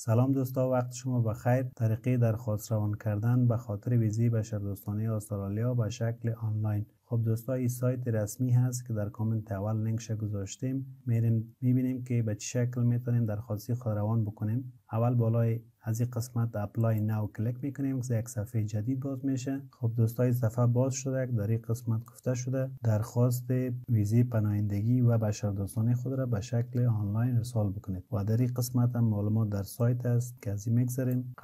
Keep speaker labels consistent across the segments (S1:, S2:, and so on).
S1: سلام دوستا وقت شما بخیر طریقه درخواست روان کردن به خاطر ویزه بشردوستانه استرالیا به شکل آنلاین خب دوستا این سایت رسمی هست که در کامنت اول لینکش گذاشتیم میریم میبینیم که به چه شکل میتونیم درخواستی خود روان بکنیم اول بالای از این قسمت اپلای ناو کلیک میکنیم که یک صفحه جدید باز میشه خب دوستای صفحه باز شده در این قسمت گفته شده درخواست ویزه پناهندگی و بشردوستانه خود را به شکل آنلاین ارسال بکنید و در این قسمت هم معلومات در سایت است که از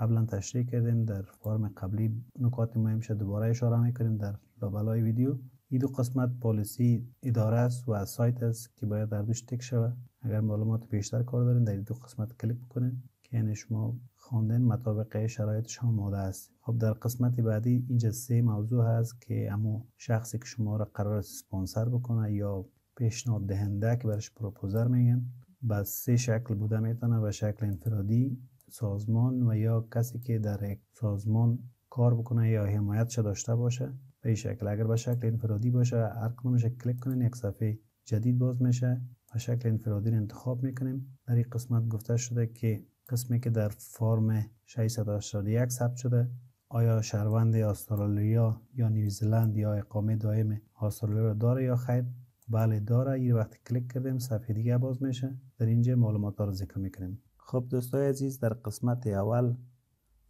S1: قبلا تشریح کردیم در فرم قبلی نکات مهمش دوباره اشاره میکنیم در لابلای ویدیو این دو قسمت پالیسی اداره است و از سایت است که باید در دوش تک شوه اگر معلومات بیشتر کار دارین در این دو قسمت کلیک بکنین که یعنی شما خواندن مطابق شرایط شما ماده است خب در قسمت بعدی اینجا سه موضوع هست که اما شخصی که شما را قرار است سپانسر بکنه یا پیشنهاد دهنده که برش پروپوزر میگن با سه شکل بوده میتونه و شکل انفرادی سازمان و یا کسی که در یک سازمان کار بکنه یا حمایتش داشته باشه به این شکل اگر به شکل انفرادی باشه هر کدومش کلیک کنین یک صفحه جدید باز میشه و شکل انفرادی رو انتخاب میکنیم در این قسمت گفته شده که قسمی که در فرم 681 ثبت شده آیا شهروند استرالیا یا نیوزلند یا اقامه دائم استرالیا را داره یا خیر بله داره این وقت کلیک کردیم صفحه دیگه باز میشه در اینجا معلومات رو ذکر میکنیم خب دوستای عزیز در قسمت اول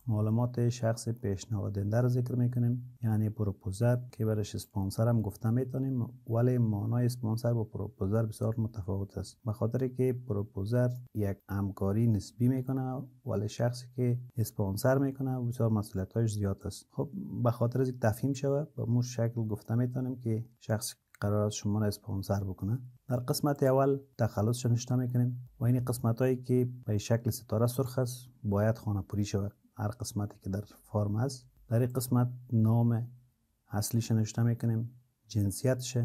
S1: معلومات شخص پیشنهاد دهنده رو ذکر میکنیم یعنی پروپوزر که برش اسپانسر هم گفته میتونیم ولی معنای اسپانسر با پروپوزر بسیار متفاوت است به خاطر که پروپوزر یک همکاری نسبی میکنه ولی شخصی که اسپانسر میکنه بسیار مسئولیتاش زیاد است خب به خاطر از تفهیم شوه با مو شکل گفته میتونیم که شخص قرار است شما را اسپانسر بکنه در قسمت اول تخلص شنشته میکنیم و این قسمت هایی که به شکل ستاره سرخ است باید خانه پوری شود هر قسمتی که در فرم هست در این قسمت نام اصلیش نوشته میکنیم جنسیتش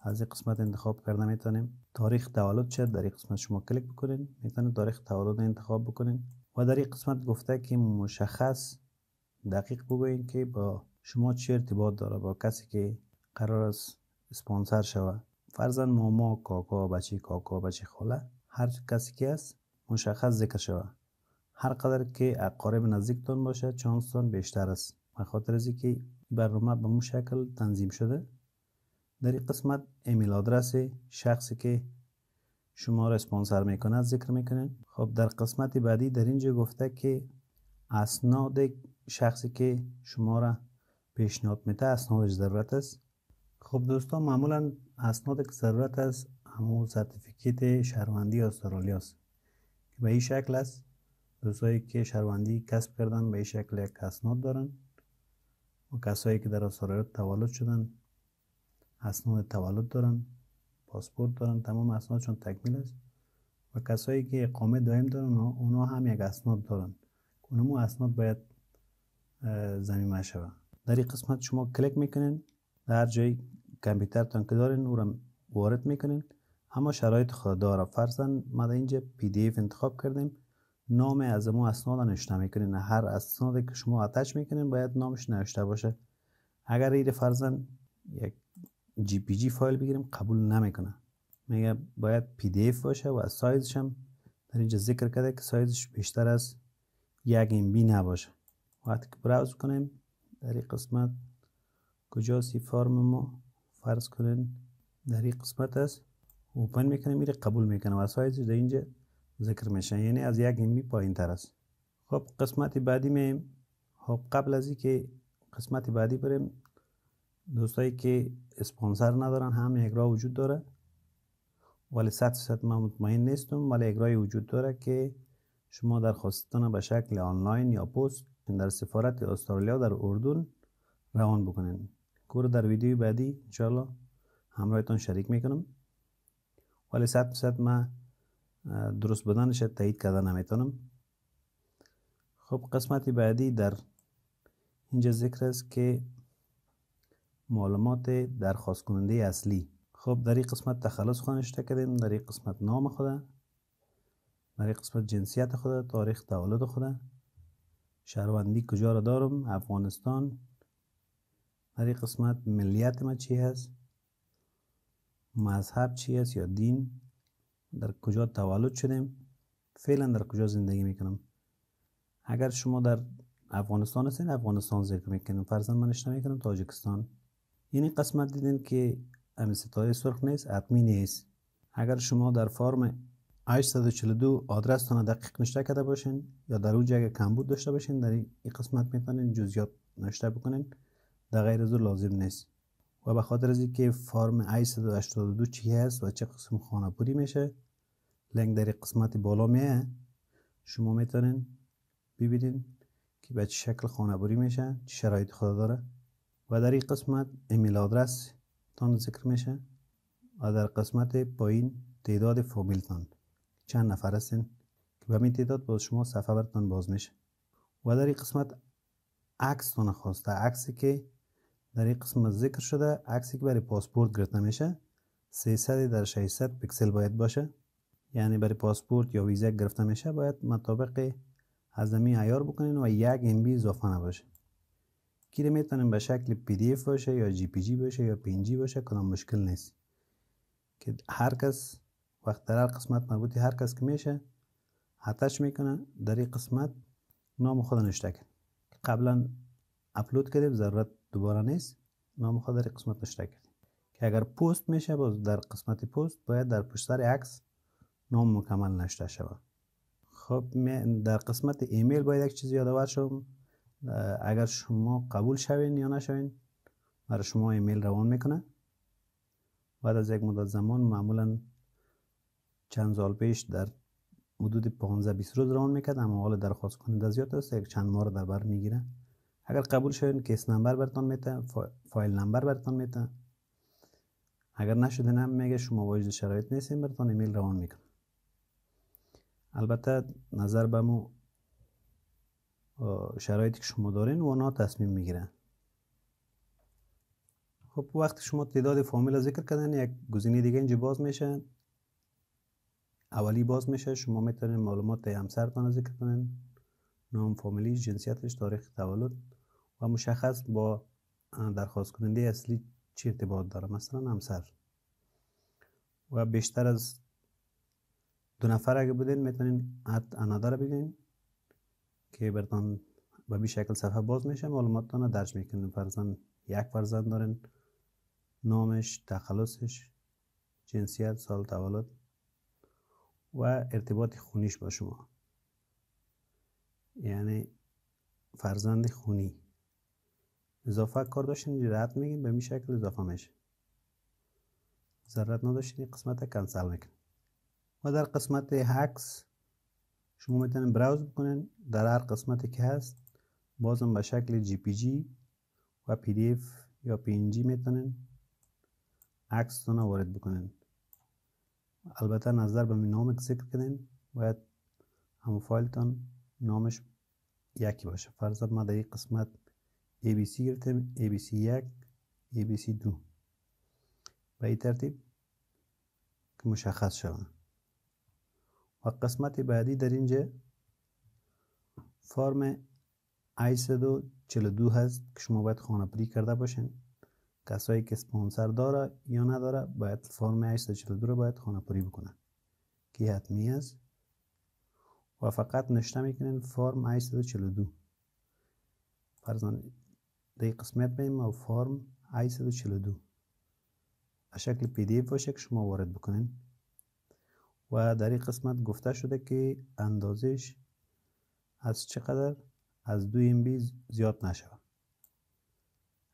S1: از این قسمت انتخاب کرده میتونیم تاریخ تولد چه در این قسمت شما کلیک بکنین میتونین تاریخ تولد انتخاب بکنین و در این قسمت گفته که مشخص دقیق بگوین که با شما چه ارتباط داره با کسی که قرار است اسپانسر شوه فرزن ماما کاکا بچه کاکا بچه خاله هر کسی که است مشخص ذکر شوه هر قدر که اقارب نزدیکتون باشه چانستون بیشتر است به خاطر از که برنامه به مو شکل تنظیم شده در این قسمت ایمیل آدرس شخصی که شما را اسپانسر میکنه ذکر میکنیم خب در قسمت بعدی در اینجا گفته که اسناد شخصی که شما را پیشنهاد میده اسنادش ضرورت است خب دوستان معمولا اسناد که ضرورت است همون سرتیفیکیت شهروندی استرالیا است به این شکل است دوستایی که شهروندی کسب کردن به شکل یک اسناد دارن و کسایی که در اسرائیل تولد شدن اسناد تولد دارن پاسپورت دارن تمام اسنادشون تکمیل است و کسایی که اقامه دائم دارن اونا هم یک اسناد دارن اونم اسناد باید زمین شوه در این قسمت شما کلیک میکنین در جای تان که دارین او را وارد میکنین اما شرایط خود داره فرضاً ما اینجا پی دی اف انتخاب کردیم نام از ما اسناد نوشته میکنین هر اسنادی که شما اتچ میکنین باید نامش نوشته باشه اگر ایر فرزن یک جی پی جی فایل بگیریم قبول نمیکنه میگه باید پی دی اف باشه و سایزش هم در اینجا ذکر کرده که سایزش بیشتر از یک ام بی نباشه وقتی که براوز کنیم در این قسمت کجاست فرم ما فرض کنین در این قسمت است اوپن میکنیم میره قبول میکنه و سایزش در اینجا ذکر میشن یعنی از یک همی پایین تر است خب قسمت بعدی میم خب قبل از که قسمت بعدی بریم دوستایی که اسپانسر ندارن هم اگرا وجود داره ولی صد صد من مطمئن نیستم ولی اگرای وجود داره که شما درخواستتان به شکل آنلاین یا پست در سفارت استرالیا در اردن روان بکنین کور در ویدیو بعدی انشاءالله همراهتان شریک میکنم ولی صد صد من درست بدنش تایید کردن نمیتونم خب قسمت بعدی در اینجا ذکر است که معلومات درخواست کننده اصلی خب در این قسمت تخلص خوانشته کردیم در این قسمت نام خوده در این قسمت جنسیت خود تاریخ تولد خوده شهروندی کجا را دارم افغانستان در این قسمت ملیت ما چی هست مذهب چی است یا دین در کجا تولد شدیم فعلا در کجا زندگی میکنم اگر شما در افغانستان هستین افغانستان ذکر میکنیم من منش میکنم تاجکستان یعنی قسمت دیدین که امی ستاره سرخ نیست حتمی نیست اگر شما در فرم 842 آدرستان دقیق نشته کرده باشین یا در اون جگه کمبود داشته باشین در این قسمت میتونین جزیات نشته بکنین در غیر از لازم نیست و به خاطر از اینکه فرم 882 چی هست و چه قسم خانه پوری میشه لنگ در قسمت بالا میه شما میتونین ببینین که به شکل خانه میشه چه شرایط خود داره و در این قسمت ایمیل آدرس تان ذکر میشه و در قسمت پایین تعداد فامیل تان چند نفر هستین که به این تعداد با شما صفحه برتان باز میشه و در این قسمت عکس تان خواسته عکسی که در این قسمت ذکر شده عکسی که برای پاسپورت گرفته میشه 300 در 600 پیکسل باید باشه یعنی برای پاسپورت یا ویزا گرفته میشه باید مطابق هزمی عیار بکنین و یک ام بی اضافه نباشه کیره میتونیم به شکل پی دی اف باشه یا جی پی جی باشه یا پی جی باشه کدام مشکل نیست که هر کس وقت در هر قسمت مربوطی هر کس که میشه حتش میکنه در این قسمت نام خود نشته که قبلا اپلود کردیم ضرورت دوباره نیست نام خود در قسمت نشته که اگر پست میشه باز در قسمت پست باید در پشت سر عکس مکمل نشته شود خب در قسمت ایمیل باید یک چیز یادآور شم اگر شما قبول شوین یا نشوین برای شما ایمیل روان میکنه بعد از یک مدت زمان معمولا چند سال پیش در حدود 15 20 روز روان میکرد اما حال درخواست کننده زیاد است یک چند ماه در بر میگیره اگر قبول شوین کیس نمبر برتون میته فایل نمبر برتون میته اگر نشده میگه شما واجد شرایط نیستین برتون ایمیل روان میکنه البته نظر به مو شرایطی که شما دارین و آنها تصمیم میگیرن خب وقتی شما تعداد فامیل ذکر کردن یک گزینه دیگه اینجا باز میشه اولی باز میشه شما میتونین معلومات همسرتان ذکر کنین نام فامیلی جنسیتش تاریخ تولد و مشخص با درخواست کننده اصلی چی ارتباط داره مثلا همسر و بیشتر از دو نفر اگه بودین میتونین ات انادر رو بگین که برتان به بی شکل صفحه باز میشه معلومات رو درج میکنین فرزن یک فرزند دارین نامش تخلصش جنسیت سال تولد و ارتباط خونیش با شما یعنی فرزند خونی اضافه کار داشتین رد میگین به می شکل اضافه میشه ضرورت نداشتین قسمت کنسل میکنین و در قسمت هکس شما میتونید براوز بکنین در هر قسمت که هست بازم به شکل جی پی جی و پی دی اف یا پی ان جی میتونین عکس رو وارد بکنین البته نظر به نام ذکر کنین باید فایل فایلتان نامش یکی باشه فرض ما در این قسمت ABC گرفتیم ABC یک سی دو به این ترتیب که مشخص شوند و قسمت بعدی در اینجا فرم 842 هست که شما باید خانه پری کرده باشین کسایی که سپانسر داره یا نداره باید فرم 842 رو باید خانه پری بکنن که حتمی است و فقط نشته میکنین فرم 842 142 فرزن در قسمت بیم و فرم 842 142 شکل پی دی اف باشه که شما وارد بکنین و در این قسمت گفته شده که اندازش از چقدر از دو بی زیاد نشود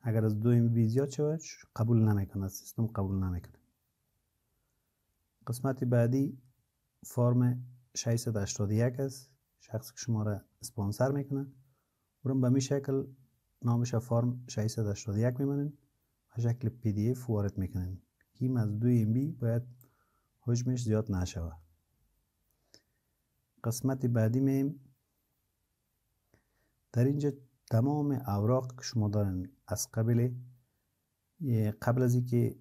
S1: اگر از دو بی زیاد شود قبول نمیکنه سیستم قبول نمیکنه قسمت بعدی فرم 681 است شخص که شما را اسپانسر میکنه اون به می شکل نامش فرم 681 میمانین و شکل پی دی اف وارد میکنین هیم از دو بی باید حجمش زیاد نشود قسمت بعدی میم در اینجا تمام اوراق که شما دارن از قبل قبل از اینکه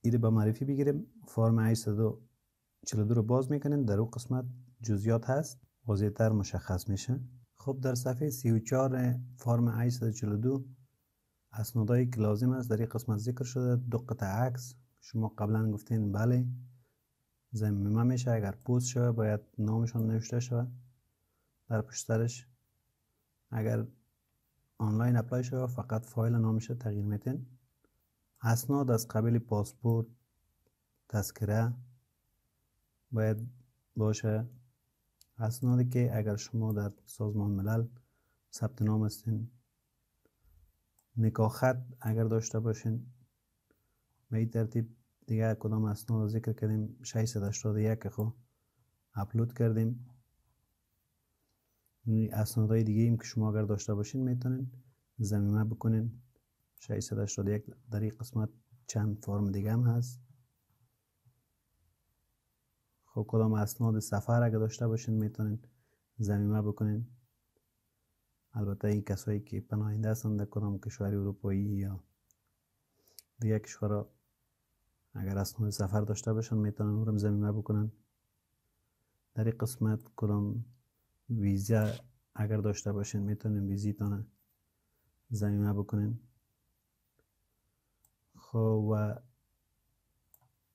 S1: ایده به معرفی بگیریم فرم 842 رو باز میکنین در اون قسمت جزیات هست واضح تر مشخص میشه خب در صفحه 34 فرم 842 اسنادهایی که لازم است در این قسمت ذکر شده دو قطع عکس شما قبلا گفتین بله زمینه میشه اگر پوست شوه باید نامشون نوشته شوه در پشترش اگر آنلاین اپلای شوه فقط فایل نامش تغییر میتین اسناد از قبیل پاسپورت تذکره باید باشه اسنادی که اگر شما در سازمان ملل ثبت نام هستین نکاخت اگر داشته باشین به ترتیب دیگه کدام اسناد رو ذکر کردیم 681 خو خب اپلود کردیم اسنادهای دیگه ایم که شما اگر داشته باشین میتونین زمینه بکنین 681 در این قسمت چند فرم دیگه هم هست خب کدام اسناد سفر اگر داشته باشین میتونین زمینه بکنین البته این کسایی که پناهنده هستند در کدام کشوری اروپایی یا دیگه کشورها اگر از نوع سفر داشته باشن میتونن اون رو زمینه بکنن در این قسمت کدام ویزا اگر داشته باشین میتونن ویزیتان زمینه بکنند خب و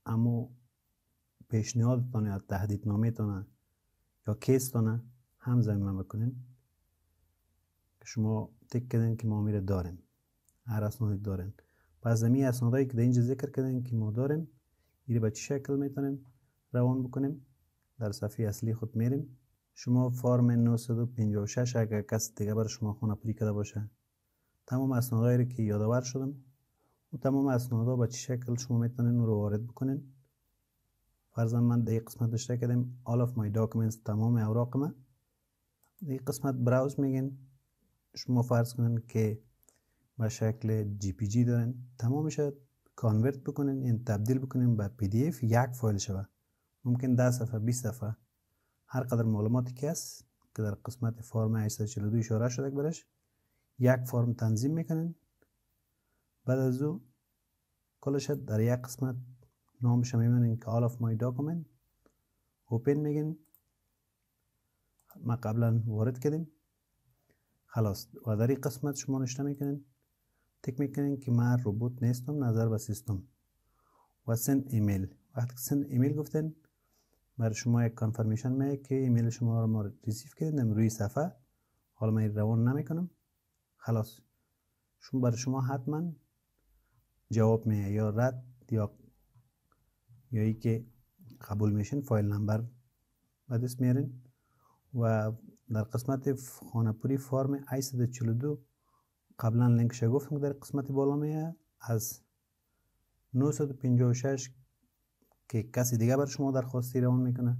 S1: اما پیشنهادتان یا تهدیدنامه تان یا کیس هم زمینه بکنین که شما تک کردین که ما میره داریم هر از دارن پس زمین اسنادایی که در اینجا ذکر کردیم که ما داریم ایره به چه شکل میتونیم روان بکنیم در صفحه اصلی خود میریم شما فرم 956 اگر کس دیگه بر شما خونه پری کرده باشه تمام اسنادایی رو که یادآور شدم و تمام اسنادا به چه شکل شما میتونین رو وارد بکنین فرضاً من در قسمت داشته کردیم all of my documents تمام اوراق ما در قسمت براوز میگین شما فرض کنین که یعنی به شکل جی پی جی تمام تمامش کانورت بکنین این تبدیل بکنین به پی دی اف یک فایل شوه ممکن ده صفحه 20 صفحه هر قدر معلوماتی که هست که در قسمت فرم 842 اشاره شده برش یک فرم تنظیم میکنین بعد از او کلش در یک قسمت نامش میمونین که all of my document اوپن میگین ما قبلا وارد کردیم خلاص و در این قسمت شما نشته میکنین تک میکنین که من روبوت نیستم نظر به سیستم و سن ایمیل وقتی که سن ایمیل گفتن برای شما یک کانفرمیشن میه که ایمیل شما رو ما ریسیف کردیم روی صفحه حالا من روان نمیکنم خلاص شما برای شما حتما جواب میه یا رد یا یا ای که قبول میشین فایل نمبر به دست میارین و در قسمت خانه فرم چ دو قبلا لینکش گفتم که در قسمت بالا میه از 956 که کسی دیگه بر شما درخواستی روان میکنه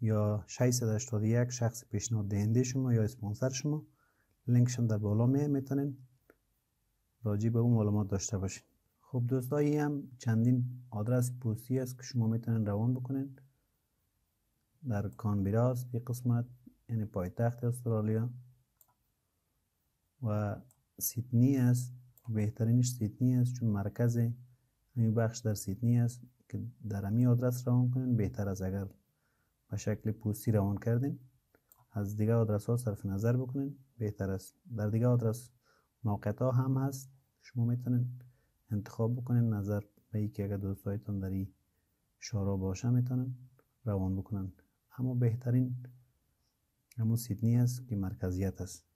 S1: یا 681 شخص پیشنهاد دهنده شما یا اسپانسر شما هم در بالا میه میتونین راجع به اون معلومات داشته باشین خب دوستایی هم چندین آدرس پوستی است که شما میتونین روان بکنین در کانبیرا یک قسمت یعنی پایتخت استرالیا و سیدنی است بهترینش سیدنی است چون مرکز این بخش در سیدنی است که در امی آدرس روان کنین بهتر از اگر به شکل پوستی روان کردین از دیگه آدرس ها صرف نظر بکنین بهتر است در دیگه آدرس موقعیت ها هم هست شما میتونین انتخاب بکنین نظر به ای که اگر دوستایتان در این شارا باشه میتونن روان بکنن اما بهترین همون سیدنی است که مرکزیت است